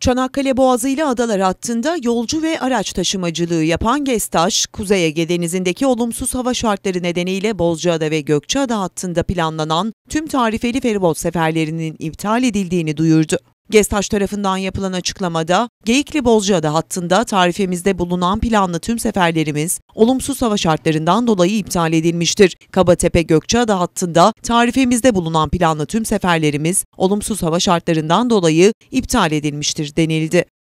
Çanakkale Boğazı ile adalar hattında yolcu ve araç taşımacılığı yapan Gestaş, Kuzey Ege Denizi'ndeki olumsuz hava şartları nedeniyle Bozcaada ve Gökçeada hattında planlanan tüm tarifeli feribot seferlerinin iptal edildiğini duyurdu. Gestaş tarafından yapılan açıklamada, Geyikli-Bozcaada hattında tarifemizde bulunan planlı tüm seferlerimiz olumsuz hava şartlarından dolayı iptal edilmiştir. Kabatepe-Gökçeada hattında tarifemizde bulunan planlı tüm seferlerimiz olumsuz hava şartlarından dolayı iptal edilmiştir denildi.